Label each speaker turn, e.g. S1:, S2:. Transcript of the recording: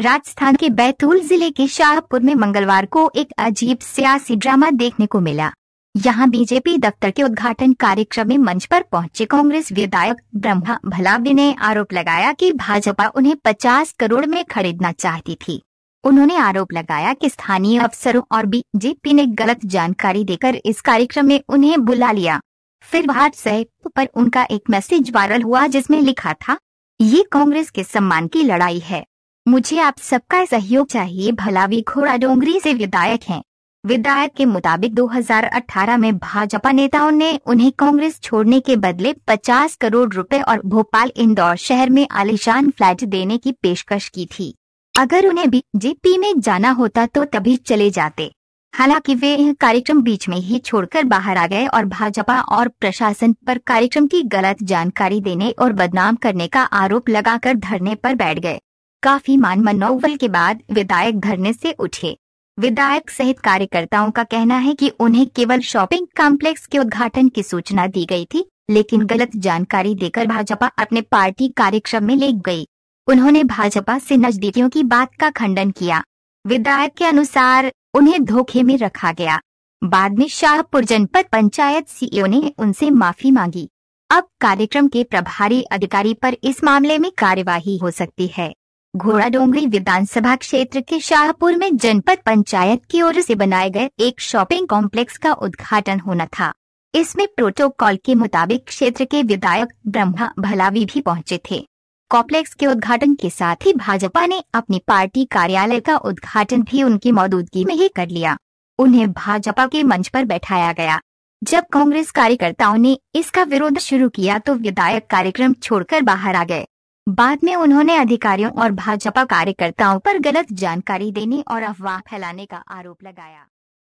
S1: राजस्थान के बैतूल जिले के शाहपुर में मंगलवार को एक अजीब सियासी ड्रामा देखने को मिला यहां बीजेपी दफ्तर के उद्घाटन कार्यक्रम में मंच पर पहुंचे कांग्रेस विधायक ब्रह्मा भलाबी ने आरोप लगाया कि भाजपा उन्हें 50 करोड़ में खरीदना चाहती थी उन्होंने आरोप लगाया कि स्थानीय अफसरों और बीजेपी ने गलत जानकारी देकर इस कार्यक्रम में उन्हें बुला लिया फिर व्हाट्सएप पर उनका एक मैसेज वायरल हुआ जिसमें लिखा था ये कांग्रेस के सम्मान की लड़ाई है मुझे आप सबका सहयोग चाहिए भलावी घोड़ा डोंगरी से विधायक हैं। विधायक के मुताबिक 2018 में भाजपा नेताओं ने उन्हें कांग्रेस छोड़ने के बदले 50 करोड़ रुपए और भोपाल इंदौर शहर में आलिशान फ्लैट देने की पेशकश की थी अगर उन्हें बीजेपी में जाना होता तो तभी चले जाते हालांकि वे यह कार्यक्रम बीच में ही छोड़कर बाहर आ गए और भाजपा और प्रशासन पर कार्यक्रम की गलत जानकारी देने और बदनाम करने का आरोप लगाकर धरने पर बैठ गए काफी मान मनोवल के बाद विधायक धरने से उठे विधायक सहित कार्यकर्ताओं का कहना है कि उन्हें केवल शॉपिंग कॉम्प्लेक्स के उद्घाटन की सूचना दी गई थी लेकिन गलत जानकारी देकर भाजपा अपने पार्टी कार्यक्रम में ले गई उन्होंने भाजपा से नजदीकियों की बात का खंडन किया विधायक के अनुसार उन्हें धोखे में रखा गया बाद में शाहपुर जनपद पंचायत सीईओ ने उनसे माफी मांगी अब कार्यक्रम के प्रभारी अधिकारी पर इस मामले में कार्यवाही हो सकती है घोड़ा डोंगरी विधानसभा क्षेत्र के शाहपुर में जनपद पंचायत की ओर से बनाए गए एक शॉपिंग कॉम्प्लेक्स का उद्घाटन होना था इसमें प्रोटोकॉल के मुताबिक क्षेत्र के विधायक ब्रह्मा भलावी भी पहुंचे थे कॉम्प्लेक्स के उद्घाटन के साथ ही भाजपा ने अपनी पार्टी कार्यालय का उद्घाटन भी उनकी मौजूदगी में ही कर लिया उन्हें भाजपा के मंच पर बैठाया गया जब कांग्रेस कार्यकर्ताओं ने इसका विरोध शुरू किया तो विधायक कार्यक्रम छोड़कर बाहर आ गए बाद में उन्होंने अधिकारियों और भाजपा कार्यकर्ताओं पर गलत जानकारी देने और अफवाह फैलाने का आरोप लगाया